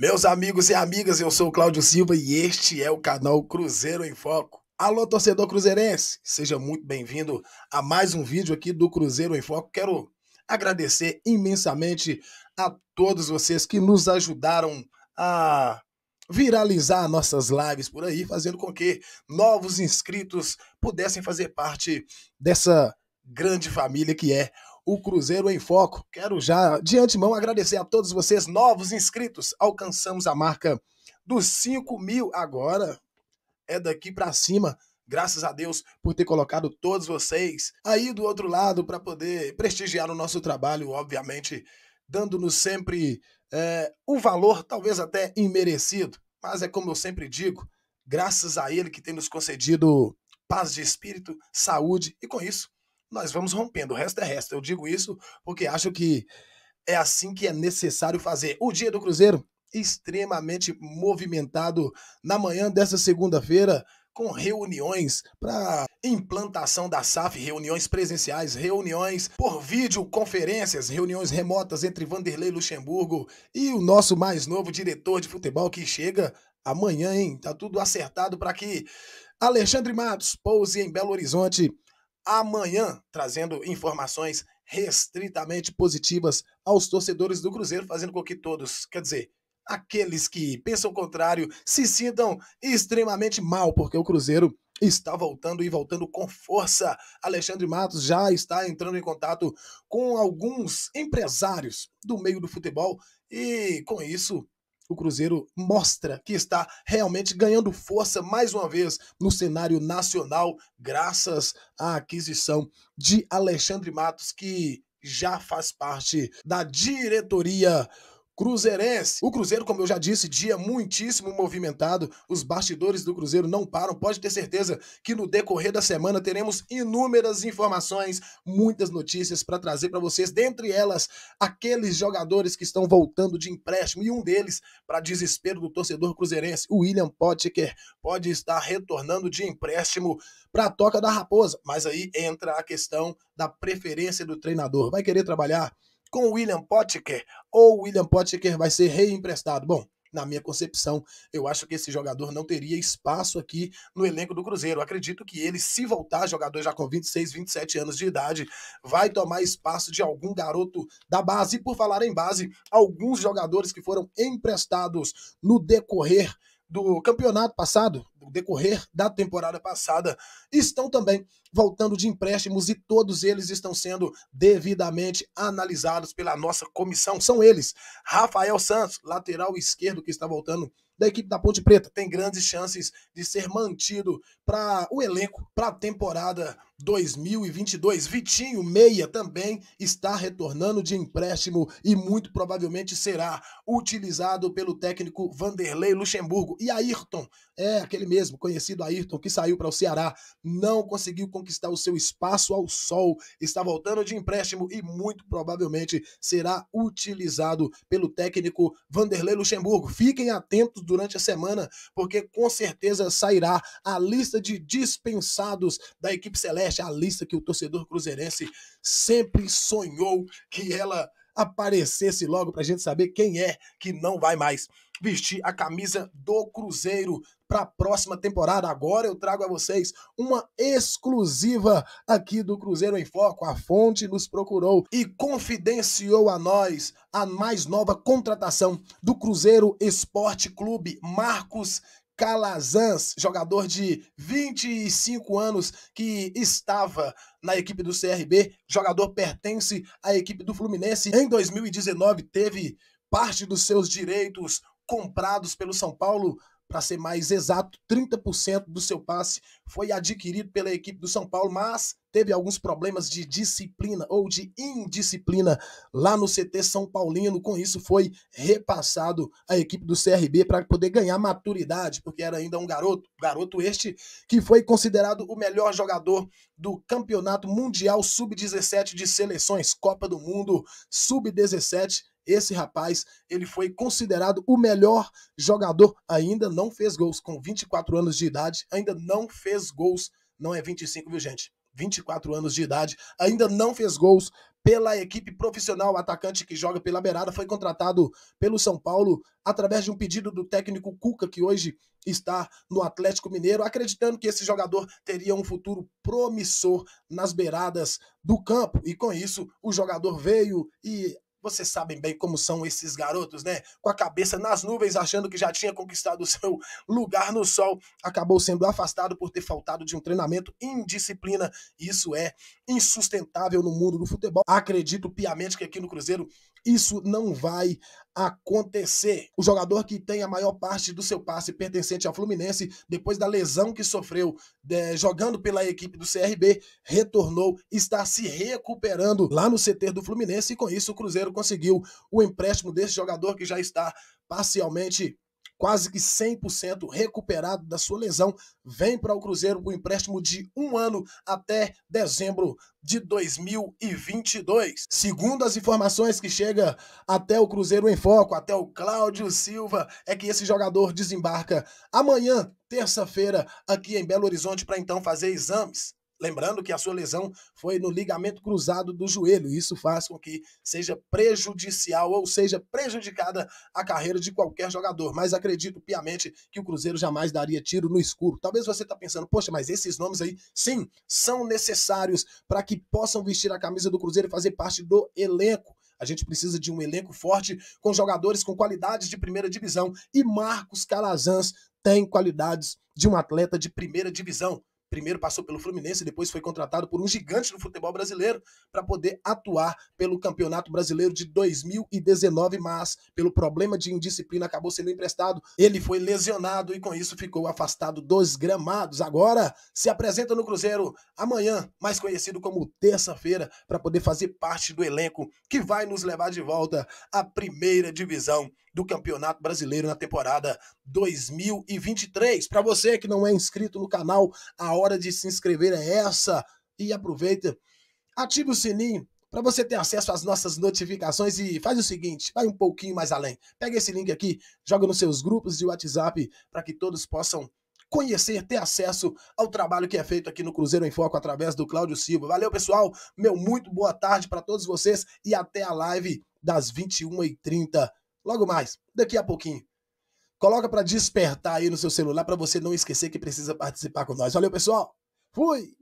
Meus amigos e amigas, eu sou o Cláudio Silva e este é o canal Cruzeiro em Foco. Alô, torcedor cruzeirense, seja muito bem-vindo a mais um vídeo aqui do Cruzeiro em Foco. Quero agradecer imensamente a todos vocês que nos ajudaram a viralizar nossas lives por aí, fazendo com que novos inscritos pudessem fazer parte dessa grande família que é o Cruzeiro em Foco. Quero já, de antemão, agradecer a todos vocês, novos inscritos. Alcançamos a marca dos 5 mil agora. É daqui para cima. Graças a Deus por ter colocado todos vocês aí do outro lado para poder prestigiar o nosso trabalho, obviamente, dando-nos sempre é, o valor, talvez até imerecido. Mas é como eu sempre digo, graças a Ele que tem nos concedido paz de espírito, saúde e com isso nós vamos rompendo. O resto é resto. Eu digo isso porque acho que é assim que é necessário fazer. O dia do Cruzeiro extremamente movimentado na manhã dessa segunda-feira com reuniões para implantação da SAF, reuniões presenciais, reuniões por videoconferências reuniões remotas entre Vanderlei Luxemburgo e o nosso mais novo diretor de futebol que chega amanhã, hein? Tá tudo acertado para que Alexandre Matos pouse em Belo Horizonte amanhã, trazendo informações restritamente positivas aos torcedores do Cruzeiro, fazendo com que todos, quer dizer, aqueles que pensam o contrário, se sintam extremamente mal, porque o Cruzeiro está voltando e voltando com força. Alexandre Matos já está entrando em contato com alguns empresários do meio do futebol e com isso o Cruzeiro mostra que está realmente ganhando força mais uma vez no cenário nacional, graças à aquisição de Alexandre Matos, que já faz parte da diretoria Cruzeirense. O Cruzeiro, como eu já disse, dia muitíssimo movimentado. Os bastidores do Cruzeiro não param. Pode ter certeza que no decorrer da semana teremos inúmeras informações, muitas notícias para trazer para vocês. Dentre elas, aqueles jogadores que estão voltando de empréstimo e um deles, para desespero do torcedor cruzeirense, o William Potker, pode estar retornando de empréstimo para a Toca da Raposa. Mas aí entra a questão da preferência do treinador. Vai querer trabalhar com o William Potker ou o William Potker vai ser reemprestado? Bom, na minha concepção, eu acho que esse jogador não teria espaço aqui no elenco do Cruzeiro. Eu acredito que ele, se voltar, jogador já com 26, 27 anos de idade, vai tomar espaço de algum garoto da base. E por falar em base, alguns jogadores que foram emprestados no decorrer do campeonato passado, do decorrer da temporada passada, estão também voltando de empréstimos e todos eles estão sendo devidamente analisados pela nossa comissão. São eles: Rafael Santos, lateral esquerdo que está voltando da equipe da Ponte Preta, tem grandes chances de ser mantido para o elenco para a temporada 2022. Vitinho Meia também está retornando de empréstimo e muito provavelmente será utilizado pelo técnico Vanderlei Luxemburgo. E Ayrton, é aquele mesmo, conhecido Ayrton, que saiu para o Ceará, não conseguiu conquistar o seu espaço ao sol, está voltando de empréstimo e muito provavelmente será utilizado pelo técnico Vanderlei Luxemburgo. Fiquem atentos durante a semana, porque com certeza sairá a lista de dispensados da equipe celeste, a lista que o torcedor cruzeirense sempre sonhou que ela aparecesse logo para a gente saber quem é que não vai mais vestir a camisa do Cruzeiro para a próxima temporada. Agora eu trago a vocês uma exclusiva aqui do Cruzeiro em Foco. A fonte nos procurou e confidenciou a nós a mais nova contratação do Cruzeiro Esporte Clube, Marcos Calazans, jogador de 25 anos que estava na equipe do CRB, jogador pertence à equipe do Fluminense. Em 2019 teve parte dos seus direitos comprados pelo São Paulo para ser mais exato, 30% do seu passe foi adquirido pela equipe do São Paulo, mas teve alguns problemas de disciplina ou de indisciplina lá no CT São Paulino. Com isso, foi repassado a equipe do CRB para poder ganhar maturidade, porque era ainda um garoto, garoto este que foi considerado o melhor jogador do Campeonato Mundial Sub-17 de Seleções, Copa do Mundo Sub-17 esse rapaz, ele foi considerado o melhor jogador, ainda não fez gols. Com 24 anos de idade, ainda não fez gols. Não é 25, viu, gente? 24 anos de idade, ainda não fez gols pela equipe profissional. atacante que joga pela beirada foi contratado pelo São Paulo através de um pedido do técnico Cuca, que hoje está no Atlético Mineiro, acreditando que esse jogador teria um futuro promissor nas beiradas do campo. E com isso, o jogador veio e vocês sabem bem como são esses garotos, né? Com a cabeça nas nuvens, achando que já tinha conquistado o seu lugar no sol, acabou sendo afastado por ter faltado de um treinamento indisciplina. Isso é insustentável no mundo do futebol. Acredito piamente que aqui no Cruzeiro isso não vai acontecer. O jogador que tem a maior parte do seu passe pertencente ao Fluminense, depois da lesão que sofreu de, jogando pela equipe do CRB, retornou, está se recuperando lá no CT do Fluminense e com isso o Cruzeiro conseguiu o empréstimo desse jogador que já está parcialmente quase que 100% recuperado da sua lesão, vem para o Cruzeiro por empréstimo de um ano até dezembro de 2022. Segundo as informações que chega até o Cruzeiro em Foco, até o Cláudio Silva, é que esse jogador desembarca amanhã, terça-feira, aqui em Belo Horizonte para então fazer exames. Lembrando que a sua lesão foi no ligamento cruzado do joelho, e isso faz com que seja prejudicial ou seja prejudicada a carreira de qualquer jogador. Mas acredito piamente que o Cruzeiro jamais daria tiro no escuro. Talvez você está pensando, poxa, mas esses nomes aí, sim, são necessários para que possam vestir a camisa do Cruzeiro e fazer parte do elenco. A gente precisa de um elenco forte, com jogadores com qualidades de primeira divisão. E Marcos Calazans tem qualidades de um atleta de primeira divisão primeiro passou pelo Fluminense, depois foi contratado por um gigante do futebol brasileiro para poder atuar pelo Campeonato Brasileiro de 2019, mas pelo problema de indisciplina acabou sendo emprestado. Ele foi lesionado e com isso ficou afastado dos gramados. Agora se apresenta no Cruzeiro amanhã, mais conhecido como terça-feira, para poder fazer parte do elenco que vai nos levar de volta à primeira divisão do Campeonato Brasileiro na temporada 2023. Para você que não é inscrito no canal, a hora de se inscrever é essa e aproveita, ative o sininho para você ter acesso às nossas notificações e faz o seguinte, vai um pouquinho mais além. Pega esse link aqui, joga nos seus grupos de WhatsApp para que todos possam conhecer, ter acesso ao trabalho que é feito aqui no Cruzeiro em Foco através do Cláudio Silva. Valeu, pessoal. Meu muito boa tarde para todos vocês e até a live das 21h30 Logo mais, daqui a pouquinho. Coloca para despertar aí no seu celular para você não esquecer que precisa participar com nós. Valeu, pessoal. Fui.